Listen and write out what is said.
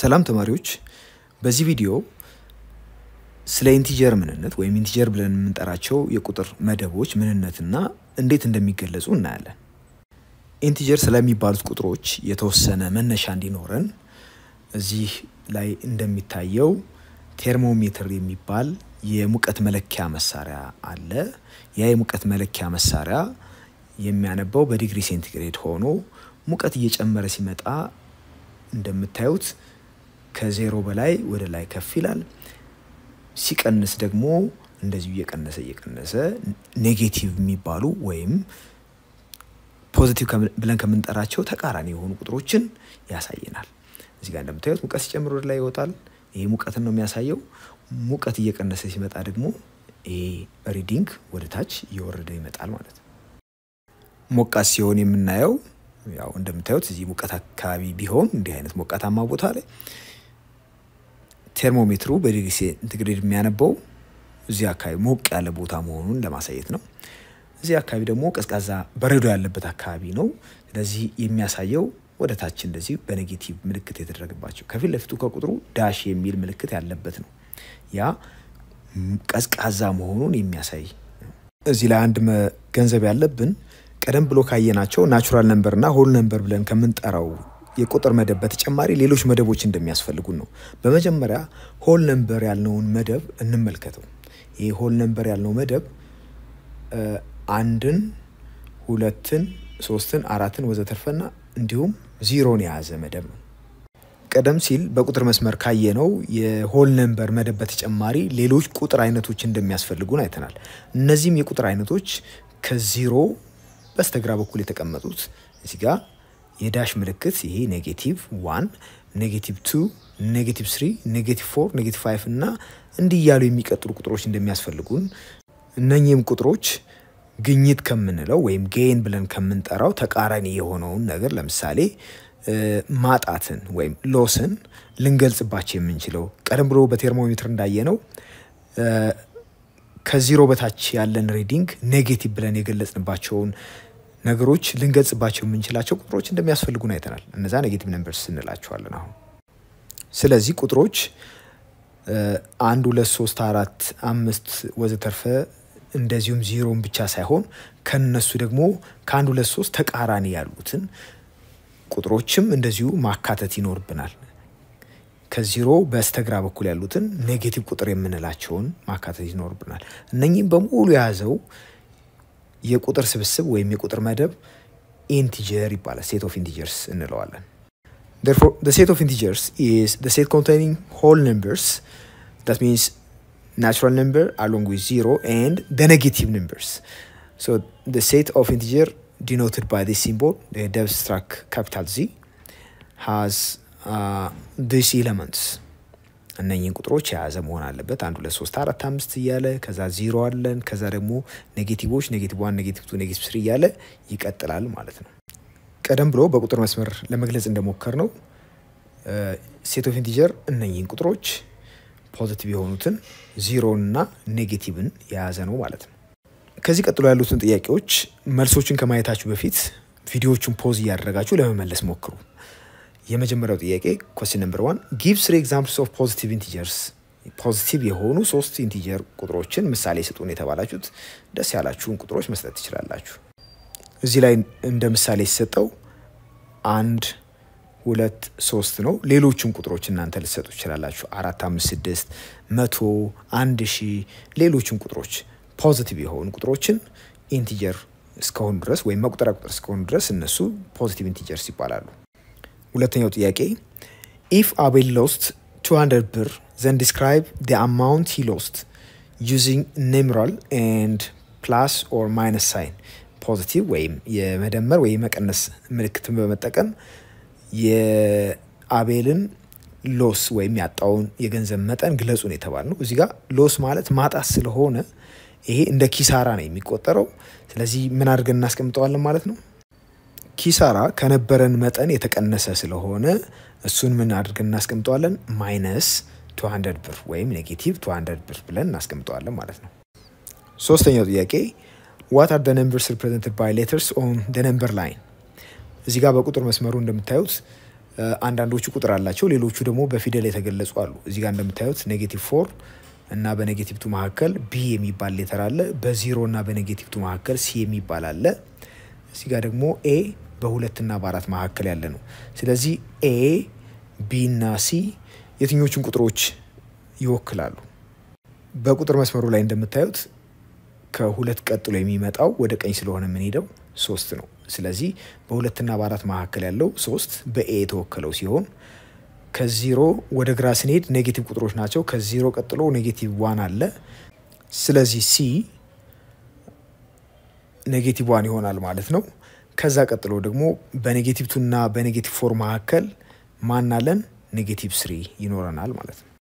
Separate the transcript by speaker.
Speaker 1: ሰላም ተማሪዎች፣ በዚህ ቪዲዮ ስለ ኢንቲጀር ምንነት ወይም ኢንቲጀር ብለን የምንጠራቸው የቁጥር መደቦች ምንነትና እንዴት እንደሚገለጹ እናያለን። ኢንቲጀር ስለሚባሉት ቁጥሮች የተወሰነ መነሻ እንዲኖረን እዚህ ላይ እንደሚታየው ቴርሞሜትር የሚባል የሙቀት መለኪያ መሳሪያ አለ። ያ የሙቀት መለኪያ መሳሪያ የሚያነባው በዲግሪ ሴንቲግሬድ ሆኖ ሙቀት እየጨመረ ሲመጣ እንደምታዩት ከዜሮ በላይ ወደ ላይ ከፍ ይላል። ሲቀንስ ደግሞ እንደዚሁ እየቀነሰ እየቀነሰ ኔጌቲቭ የሚባሉ ወይም ፖዚቲቭ ብለን ከምንጠራቸው ተቃራኒ የሆኑ ቁጥሮችን ያሳየናል። እዚህ ጋር እንደምታዩት ሙቀት ሲጨምር ወደ ላይ ይወጣል። ይሄ ሙቀትን ነው የሚያሳየው። ሙቀት እየቀነሰ ሲመጣ ደግሞ ይሄ ሪዲንግ ወደ ታች እየወረደ ይመጣል ማለት ነው። ሞቃት ሲሆን የምናየው ያው እንደምታዩት እዚህ ሙቀት አካባቢ ቢሆን እንዲህ አይነት ሞቃታማ ቦታ ላይ ቴርሞሜትሩ በዲግሪ ሴንቲግሬድ የሚያነበው እዚህ አካባቢ ሞቅ ያለ ቦታ መሆኑን ለማሳየት ነው። እዚህ አካባቢ ደግሞ ቀዝቃዛ በረዶ ያለበት አካባቢ ነው። ስለዚህ የሚያሳየው ወደ ታች እንደዚህ በኔጌቲቭ ምልክት የተደረገባቸው ከፊት ለፊቱ ከቁጥሩ ዳሽ የሚል ምልክት ያለበት ነው። ያ ቀዝቃዛ መሆኑን የሚያሳይ እዚህ ላይ አንድ ገንዘብ ያለብን ቀደም ብሎ ካየናቸው ናቹራል ነንበርና ሆል ነንበር ብለን ከምንጠራው የቁጥር መደብ በተጨማሪ ሌሎች መደቦች እንደሚያስፈልጉን ነው። በመጀመሪያ ሆል ነምበር ያልነውን መደብ እንመልከተው። ይህ ሆል ነምበር ያልነው መደብ አንድን፣ ሁለትን፣ ሶስትን፣ አራትን ወዘተርፈና እንዲሁም ዚሮን የያዘ መደብ ነው። ቀደም ሲል በቁጥር መስመር ካየ ነው የሆል ነምበር መደብ በተጨማሪ ሌሎች ቁጥር አይነቶች እንደሚያስፈልጉን አይተናል። እነዚህም የቁጥር አይነቶች ከዚሮ በስተግራ በኩል የተቀመጡት እዚህ ጋር የዳሽ ምልክት ይሄ ኔጌቲቭ ዋን፣ ኔጌቲቭ ቱ፣ ኔጌቲቭ ስሪ፣ ኔጌቲቭ ፎር፣ ኔጌቲቭ ፋይቭ እና እንዲህ እያሉ የሚቀጥሉ ቁጥሮች እንደሚያስፈልጉን እነኚህም ቁጥሮች ግኝት ከምንለው ወይም ጌን ብለን ከምንጠራው ተቃራኒ የሆነውን ነገር ለምሳሌ ማጣትን ወይም ሎስን ልንገልጽባቸው የምንችለው ቀደም ብሎ በቴርሞሜትር እንዳየነው ከዚሮ በታች ያለን ሪዲንግ ኔጌቲቭ ብለን የገለጽንባቸውን ነገሮች ልንገልጽባቸው የምንችላቸው ቁጥሮች እንደሚያስፈልጉን አይተናል። እነዛ ኔጌቲቭ ነምበርስ እንላቸዋለን። አሁን ስለዚህ ቁጥሮች አንድ ሁለት ሶስት አራት አምስት ወዘተርፈ እንደዚሁም ዜሮን ብቻ ሳይሆን ከነሱ ደግሞ ከአንድ ሁለት ሶስት ተቃራኒ ያሉትን ቁጥሮችም እንደዚሁ ማካተት ይኖርብናል። ከዜሮ በስተግራ በኩል ያሉትን ኔጌቲቭ ቁጥር የምንላቸውን ማካተት ይኖርብናል። እነኚህም በሙሉ የያዘው የቁጥር ስብስብ ወይም የቁጥር መደብ ኢንቲጀር ይባላል። ሴት ኦፍ Therefore, the set of integers is the set containing whole numbers, that means natural number along with zero and the negative numbers. So the set of integer denoted by this symbol, the struck capital Z, has uh, these elements. እነኚህን ቁጥሮች የያዘ መሆን አለበት። አንድ ሁለት ሶስት አራት አምስት እያለ ከዛ ዚሮ አለን። ከዛ ደግሞ ኔጌቲቮች ኔጌቲቭ ዋን፣ ኔጌቲቭ ቱ፣ ኔጌቲቭ ስሪ እያለ ይቀጥላል ማለት ነው። ቀደም ብሎ በቁጥር መስመር ለመግለጽ እንደሞከር ነው ሴት ኦፍ ኢንቲጀር ቁጥሮች ፖዚቲቭ የሆኑትን ዚሮንና ኔጌቲቭን የያዘ ነው ማለት ነው። ከዚህ ቀጥሎ ያሉትን ጥያቄዎች መልሶችን ከማየታችሁ በፊት ቪዲዮዎቹን ፖዝ እያደረጋችሁ ለመመለስ ሞክሩ። የመጀመሪያው ጥያቄ ኮስቲን ነምበር ዋን ጊቭ ስሪ ኤግዛምፕልስ ኦፍ ፖዚቲቭ ኢንቲጀርስ ፖዚቲቭ የሆኑ ሶስት ኢንቲጀር ቁጥሮችን ምሳሌ ስጡን የተባላችሁት ደስ ያላችሁን ቁጥሮች መስጠት ትችላላችሁ። እዚህ ላይ እንደ ምሳሌ ሲሰጠው አንድ ሁለት ሶስት ነው። ሌሎችም ቁጥሮች እናንተ ልትሰጡ ትችላላችሁ። አራት፣ አምስት፣ ስድስት፣ መቶ፣ አንድ ሺ ሌሎችም ቁጥሮች ፖዚቲቭ የሆኑ ቁጥሮችን ኢንቲጀር እስከሆኑ ድረስ ወይም መቁጠሪያ ቁጥር እስከሆኑ ድረስ እነሱ ፖዚቲቭ ኢንቲጀርስ ይባላሉ። ሁለተኛው ጥያቄ ኢፍ አቤል ሎስት 200 ብር ዘን ዲስክራይብ ደ አማውንት ሂ ሎስት ዩዚንግ ኔምራል ኤንድ ፕላስ ኦር ማይነስ ሳይን ፖዚቲቭ ወይም የመደመር ወይም መቀነስ ምልክትን በመጠቀም የአቤልን ሎስ ወይም ያጣውን የገንዘብ መጠን ግለጹ ነው የተባል ነው። እዚህ ጋር ሎስ ማለት ማጣት ስለሆነ ይሄ እንደ ኪሳራ ነው የሚቆጠረው። ስለዚህ ምን አድርገን እናስቀምጠዋለን ማለት ነው? ኪሳራ ከነበረን መጠን የተቀነሰ ስለሆነ እሱን ምን አድርገን እናስቀምጠዋለን? ማይነስ 200 ብር ወይም ኔጌቲቭ 200 ብር ብለን እናስቀምጠዋለን ማለት ነው። ሶስተኛው ጥያቄ ዋት አር ደ ነምበርስ ሪፕሬዘንትድ ባይ ሌተርስ ኦን ደ ነምበር ላይን። እዚህ ጋር በቁጥር መስመሩ እንደምታዩት አንዳንዶቹ ቁጥር አላቸው፣ ሌሎቹ ደግሞ በፊደል የተገለጹ አሉ። እዚህ ጋር እንደምታዩት ኔጌቲቭ ፎር እና በኔጌቲቭ ቱ መካከል ቢ የሚባል ሌተር አለ። በዚሮ እና በኔጌቲቭ ቱ መካከል ሲ የሚባል አለ። እዚህ ጋር ደግሞ ኤ በሁለትና በአራት መካከል ያለ ነው። ስለዚህ ኤ ቢ እና ሲ የትኞቹን ቁጥሮች ይወክላሉ? በቁጥር መስመሩ ላይ እንደምታዩት ከሁለት ቀጥሎ የሚመጣው ወደ ቀኝ ስለሆነ የምንሄደው ሶስት ነው። ስለዚህ በሁለትና በአራት መካከል ያለው ሶስት በኤ የተወከለው ሲሆን ከዚሮ ወደ ግራ ስንሄድ ኔጌቲቭ ቁጥሮች ናቸው። ከዚሮ ቀጥሎ ኔጌቲቭ ዋን አለ። ስለዚህ ሲ ኔጌቲቭ ዋን ይሆናል ማለት ነው። ከዛ ቀጥሎ ደግሞ በኔጌቲቭ ቱና በኔጌቲቭ ፎር መካከል ማናለን ኔጌቲቭ ስሪ ይኖረናል ማለት ነው።